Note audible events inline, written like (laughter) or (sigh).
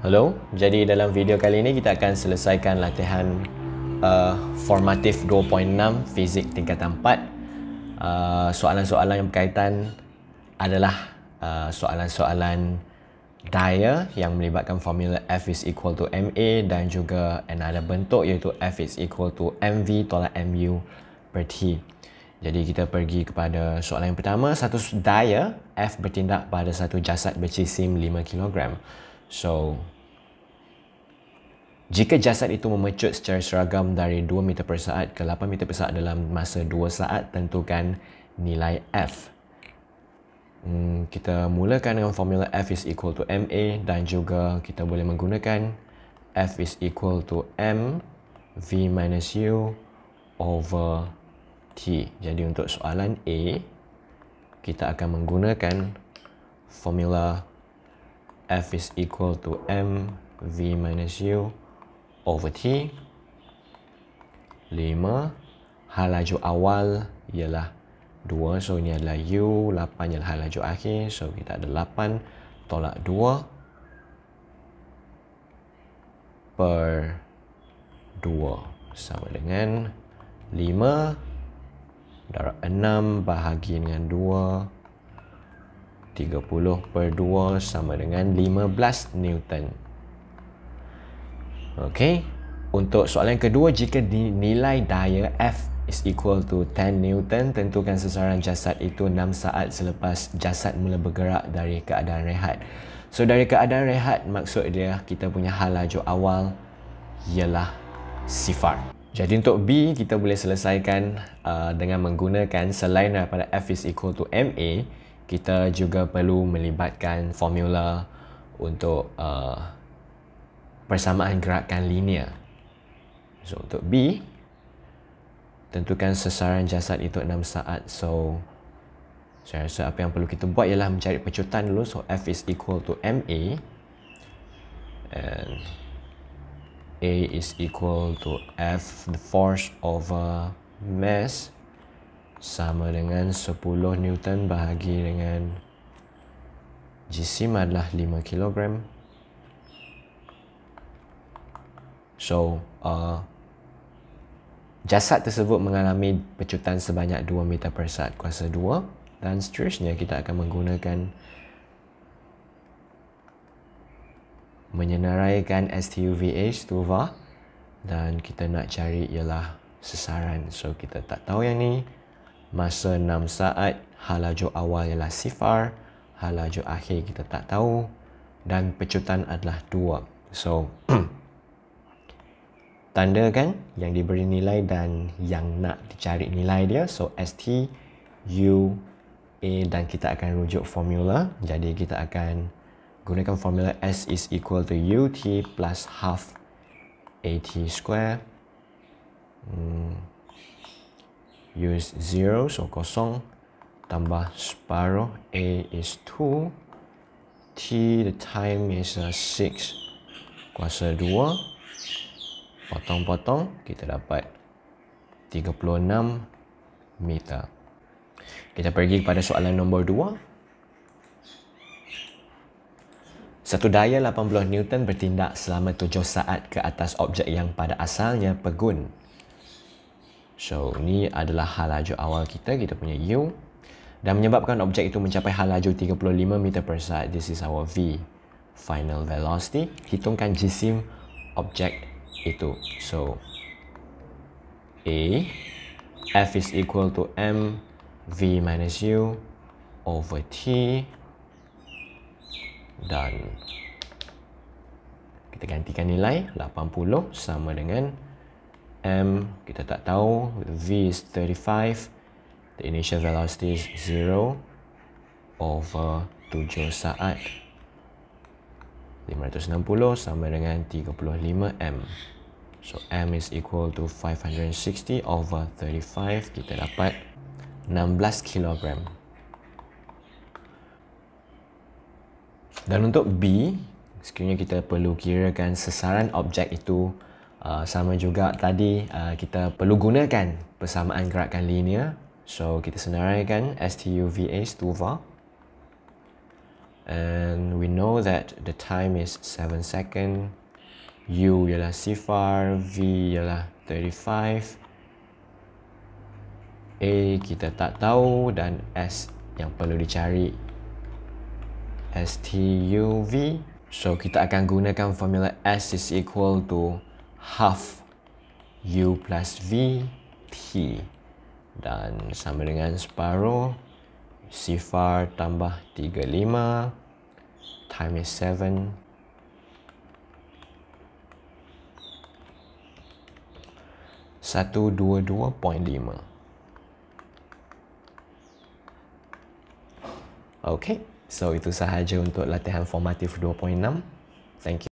Hello. Jadi dalam video kali ini kita akan selesaikan latihan uh, formatif 2.6 fizik tingkatan 4. Uh, soalan-soalan yang berkaitan adalah uh, soalan-soalan daya yang melibatkan formula F is equal to MA dan juga another bentuk iaitu F is equal to MV tolak MU per T. Jadi kita pergi kepada soalan yang pertama. Satu daya F bertindak pada satu jasad bercisim 5 kilogram. So, jika jasad itu memecut secara seragam dari 2 meter per saat ke 8 meter per saat dalam masa 2 saat, tentukan nilai F. Hmm, kita mulakan dengan formula F is equal to MA dan juga kita boleh menggunakan F is equal to M V minus U over T. Jadi untuk soalan A, kita akan menggunakan formula F is equal to M V minus U over T. lima. Hal laju awal ialah dua, So, ini adalah U. lapan ialah hal laju akhir. So, kita ada lapan tolak dua per dua sama dengan lima darab enam bahagi dengan dua. 30 per 2 sama dengan 15 Newton. Okey. Untuk soalan kedua, jika nilai daya F is equal to 10 Newton, tentukan sesaran jasad itu 6 saat selepas jasad mula bergerak dari keadaan rehat. So, dari keadaan rehat, maksud dia kita punya hal laju awal ialah sifar. Jadi untuk B, kita boleh selesaikan uh, dengan menggunakan selain daripada F is equal to MA, kita juga perlu melibatkan formula untuk uh, persamaan gerakan linear. So untuk B, tentukan sesaran jasad itu 6 saat. So saya rasa apa yang perlu kita buat ialah mencari pecutan dulu. So F is equal to MA and A is equal to F the force over mass sama dengan 10 newton bahagi dengan jisim adalah 5 kilogram so uh, jasad tersebut mengalami pecutan sebanyak 2 meter per saat kuasa 2 dan seterusnya kita akan menggunakan menyenaraikan STUVA STUVA dan kita nak cari ialah sesaran so kita tak tahu yang ni masa enam saat halaju awal ialah sifar halaju akhir kita tak tahu dan pecutan adalah dua. so (clears throat) tanda kan yang diberi nilai dan yang nak dicari nilai dia so ST U A dan kita akan rujuk formula jadi kita akan gunakan formula S is equal to u t plus half a t square hmm use zero so kosong tambah separuh a is two, t the time is uh, six kuasa dua potong-potong kita dapat 36 meter kita pergi kepada soalan nombor dua. Satu daya 80 Newton bertindak selama 7 saat ke atas objek yang pada asalnya pegun. So, ni adalah hal laju awal kita, kita punya U. Dan menyebabkan objek itu mencapai hal laju 35 meter per saat. This is our V, final velocity. Hitungkan jisim objek itu. So, A, F is equal to M, V minus U, over T, dan kita gantikan nilai 80 sama dengan 0 m kita tak tahu v is 35 the initial velocity is 0 over 7 saat 560 sama dengan 35 m so m is equal to 560 over 35 kita dapat 16 kilogram. dan untuk b sekiranya kita perlu kirakan sesaran objek itu Uh, sama juga tadi uh, kita perlu gunakan persamaan gerakan linear. So kita senaraikan STUVA stuva. And we know that the time is 7 second. U ialah sifar, V ialah 35. A kita tak tahu dan S yang perlu dicari. STUV. So kita akan gunakan formula S is equal to half u plus v t dan sama dengan separuh sifar tambah 35 time is 7 122.5 Okay, so itu sahaja untuk latihan formatif 2.6. Thank you.